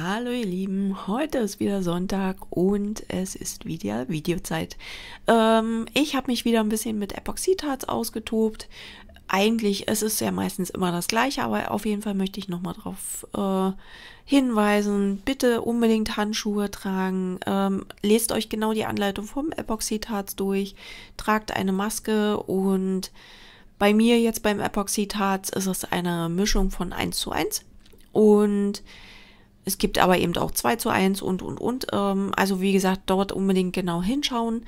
Hallo ihr Lieben, heute ist wieder Sonntag und es ist wieder Videozeit. Ähm, ich habe mich wieder ein bisschen mit Epoxidharz ausgetobt. Eigentlich es ist es ja meistens immer das gleiche, aber auf jeden Fall möchte ich nochmal darauf äh, hinweisen. Bitte unbedingt Handschuhe tragen. Ähm, lest euch genau die Anleitung vom Epoxidharz durch. Tragt eine Maske und bei mir jetzt beim Epoxidharz ist es eine Mischung von 1 zu 1 und es gibt aber eben auch 2 zu 1 und, und, und. Ähm, also wie gesagt, dort unbedingt genau hinschauen.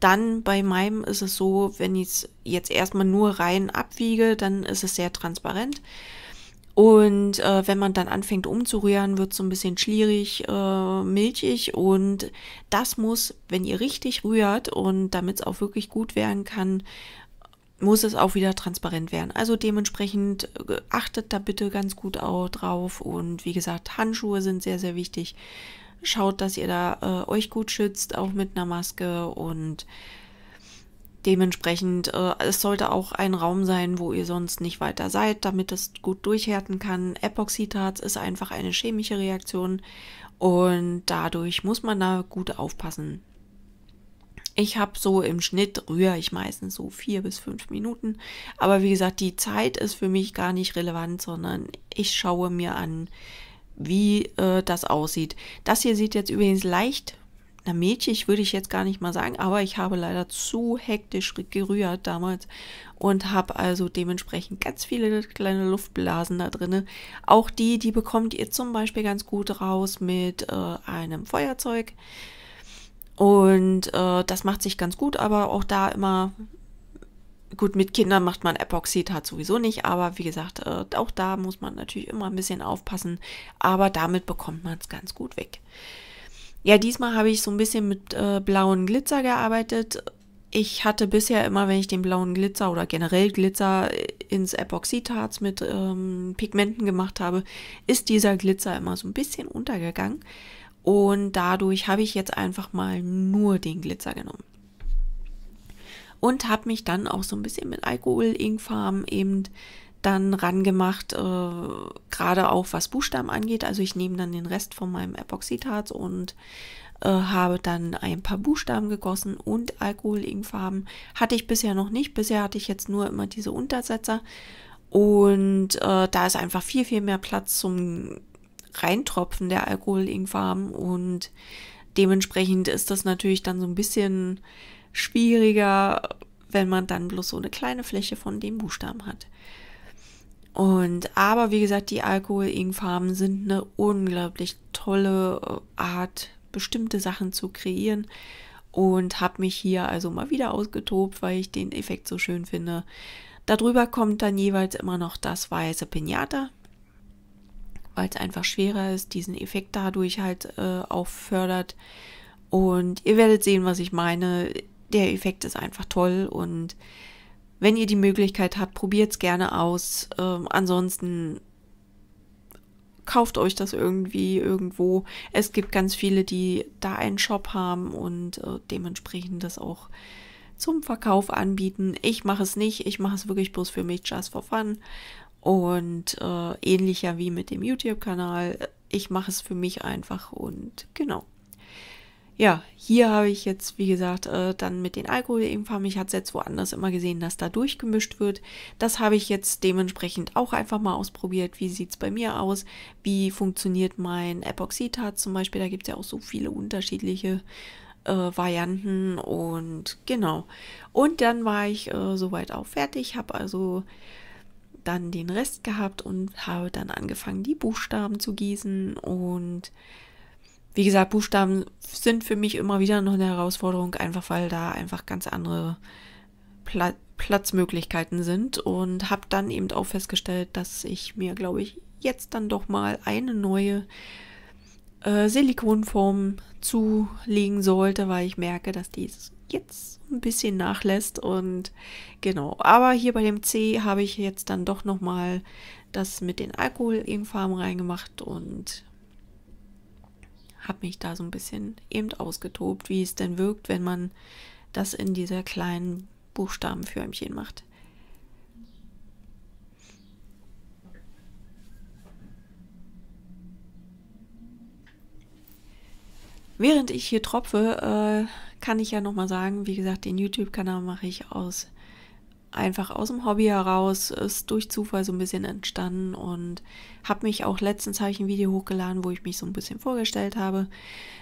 Dann bei meinem ist es so, wenn ich es jetzt erstmal nur rein abwiege, dann ist es sehr transparent. Und äh, wenn man dann anfängt umzurühren, wird es so ein bisschen schlierig, äh, milchig. Und das muss, wenn ihr richtig rührt und damit es auch wirklich gut werden kann, muss es auch wieder transparent werden. Also dementsprechend äh, achtet da bitte ganz gut auch drauf. Und wie gesagt, Handschuhe sind sehr, sehr wichtig. Schaut, dass ihr da äh, euch gut schützt, auch mit einer Maske. Und dementsprechend, äh, es sollte auch ein Raum sein, wo ihr sonst nicht weiter seid, damit es gut durchhärten kann. Epoxidharz ist einfach eine chemische Reaktion. Und dadurch muss man da gut aufpassen. Ich habe so im Schnitt rühre ich meistens so vier bis fünf Minuten. Aber wie gesagt, die Zeit ist für mich gar nicht relevant, sondern ich schaue mir an, wie äh, das aussieht. Das hier sieht jetzt übrigens leicht, na mädchig würde ich jetzt gar nicht mal sagen, aber ich habe leider zu hektisch gerührt damals und habe also dementsprechend ganz viele kleine Luftblasen da drin. Auch die, die bekommt ihr zum Beispiel ganz gut raus mit äh, einem Feuerzeug. Und äh, das macht sich ganz gut, aber auch da immer gut, mit Kindern macht man Epoxidhat sowieso nicht, aber wie gesagt, äh, auch da muss man natürlich immer ein bisschen aufpassen, aber damit bekommt man es ganz gut weg. Ja, diesmal habe ich so ein bisschen mit äh, blauen Glitzer gearbeitet. Ich hatte bisher immer, wenn ich den blauen Glitzer oder generell Glitzer ins Epoxidharz mit ähm, Pigmenten gemacht habe, ist dieser Glitzer immer so ein bisschen untergegangen. Und dadurch habe ich jetzt einfach mal nur den Glitzer genommen. Und habe mich dann auch so ein bisschen mit Alkohol, Ingfarben eben dann rangemacht, äh, gerade auch was Buchstaben angeht. Also ich nehme dann den Rest von meinem Epoxidharz und äh, habe dann ein paar Buchstaben gegossen und Alkoholinkfarben. Hatte ich bisher noch nicht. Bisher hatte ich jetzt nur immer diese Untersetzer. Und äh, da ist einfach viel, viel mehr Platz zum Reintropfen der Alkohol Alkoholingfarben und dementsprechend ist das natürlich dann so ein bisschen schwieriger, wenn man dann bloß so eine kleine Fläche von dem Buchstaben hat. Und aber wie gesagt, die Alkohol-Ing-Farben sind eine unglaublich tolle äh, Art, bestimmte Sachen zu kreieren. Und habe mich hier also mal wieder ausgetobt, weil ich den Effekt so schön finde. Darüber kommt dann jeweils immer noch das weiße Pinata, weil es einfach schwerer ist, diesen Effekt dadurch halt äh, auch fördert. Und ihr werdet sehen, was ich meine. Der Effekt ist einfach toll und wenn ihr die Möglichkeit habt, probiert es gerne aus. Ähm, ansonsten kauft euch das irgendwie irgendwo. Es gibt ganz viele, die da einen Shop haben und äh, dementsprechend das auch zum Verkauf anbieten. Ich mache es nicht, ich mache es wirklich bloß für mich, just for fun. Und äh, ähnlicher wie mit dem YouTube-Kanal. Ich mache es für mich einfach und genau. Ja, hier habe ich jetzt, wie gesagt, äh, dann mit den Alkohol irgendwann, ich hatte jetzt woanders immer gesehen, dass da durchgemischt wird. Das habe ich jetzt dementsprechend auch einfach mal ausprobiert. Wie sieht es bei mir aus? Wie funktioniert mein Epoxidat zum Beispiel? Da gibt es ja auch so viele unterschiedliche äh, Varianten und genau. Und dann war ich äh, soweit auch fertig, habe also dann den Rest gehabt und habe dann angefangen, die Buchstaben zu gießen. Und wie gesagt, Buchstaben sind für mich immer wieder noch eine Herausforderung, einfach weil da einfach ganz andere Pla Platzmöglichkeiten sind. Und habe dann eben auch festgestellt, dass ich mir, glaube ich, jetzt dann doch mal eine neue äh, Silikonform zulegen sollte, weil ich merke, dass die jetzt ein bisschen nachlässt und genau. Aber hier bei dem C habe ich jetzt dann doch nochmal das mit den Alkoholfarben reingemacht und habe mich da so ein bisschen eben ausgetobt, wie es denn wirkt, wenn man das in dieser kleinen Buchstabenförmchen macht. Während ich hier tropfe, äh, kann ich ja nochmal sagen, wie gesagt, den YouTube-Kanal mache ich aus einfach aus dem Hobby heraus, ist durch Zufall so ein bisschen entstanden und habe mich auch letztens habe ich ein Video hochgeladen, wo ich mich so ein bisschen vorgestellt habe,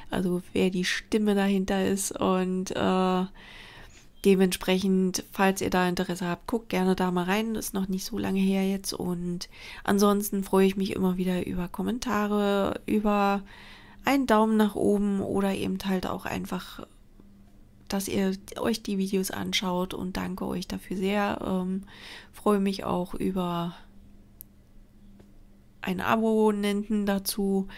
also wer die Stimme dahinter ist und äh, dementsprechend, falls ihr da Interesse habt, guckt gerne da mal rein, ist noch nicht so lange her jetzt und ansonsten freue ich mich immer wieder über Kommentare, über einen Daumen nach oben oder eben halt auch einfach dass ihr euch die Videos anschaut und danke euch dafür sehr. Ähm, freue mich auch über ein Abonnenten dazu.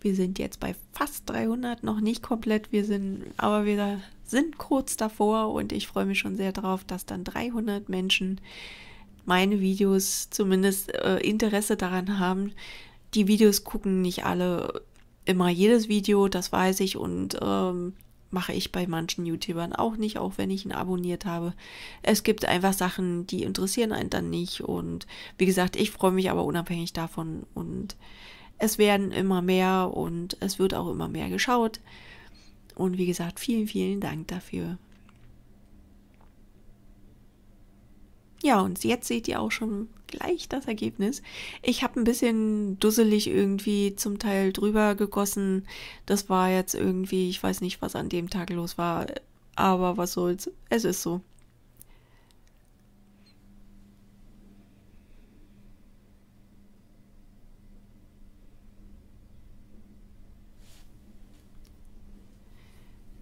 Wir sind jetzt bei fast 300, noch nicht komplett, wir sind, aber wir sind kurz davor und ich freue mich schon sehr darauf, dass dann 300 Menschen meine Videos zumindest äh, Interesse daran haben. Die Videos gucken nicht alle immer jedes Video, das weiß ich und ähm, mache ich bei manchen YouTubern auch nicht, auch wenn ich ihn abonniert habe. Es gibt einfach Sachen, die interessieren einen dann nicht. Und wie gesagt, ich freue mich aber unabhängig davon. Und es werden immer mehr und es wird auch immer mehr geschaut. Und wie gesagt, vielen, vielen Dank dafür. Ja, und jetzt seht ihr auch schon gleich das Ergebnis. Ich habe ein bisschen dusselig irgendwie zum Teil drüber gegossen. Das war jetzt irgendwie, ich weiß nicht, was an dem Tag los war, aber was soll's, es ist so.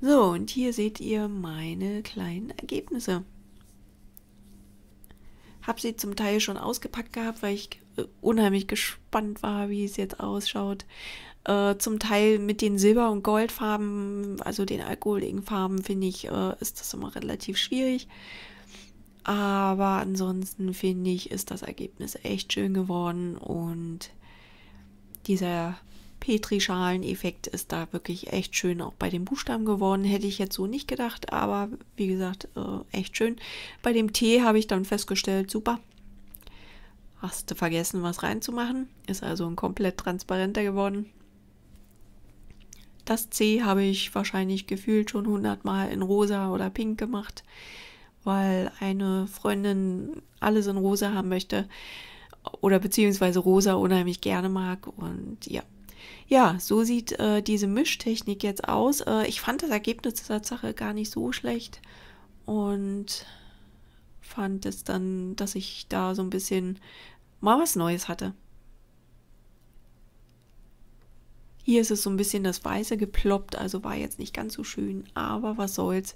So, und hier seht ihr meine kleinen Ergebnisse habe sie zum Teil schon ausgepackt gehabt, weil ich äh, unheimlich gespannt war, wie es jetzt ausschaut. Äh, zum Teil mit den Silber- und Goldfarben, also den alkoholigen Farben, finde ich, äh, ist das immer relativ schwierig. Aber ansonsten finde ich, ist das Ergebnis echt schön geworden und dieser Petrischalen-Effekt ist da wirklich echt schön auch bei den Buchstaben geworden. Hätte ich jetzt so nicht gedacht, aber wie gesagt, äh, echt schön. Bei dem T habe ich dann festgestellt, super, hast du vergessen, was reinzumachen. Ist also ein komplett transparenter geworden. Das C habe ich wahrscheinlich gefühlt schon hundertmal in rosa oder pink gemacht, weil eine Freundin alles in rosa haben möchte oder beziehungsweise rosa unheimlich gerne mag und ja, ja, so sieht äh, diese Mischtechnik jetzt aus. Äh, ich fand das Ergebnis der Sache gar nicht so schlecht und fand es dann, dass ich da so ein bisschen mal was Neues hatte. Hier ist es so ein bisschen das Weiße geploppt, also war jetzt nicht ganz so schön, aber was soll's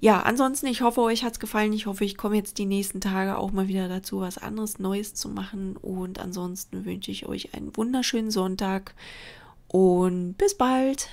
ja, ansonsten, ich hoffe, euch hat es gefallen. Ich hoffe, ich komme jetzt die nächsten Tage auch mal wieder dazu, was anderes Neues zu machen. Und ansonsten wünsche ich euch einen wunderschönen Sonntag und bis bald.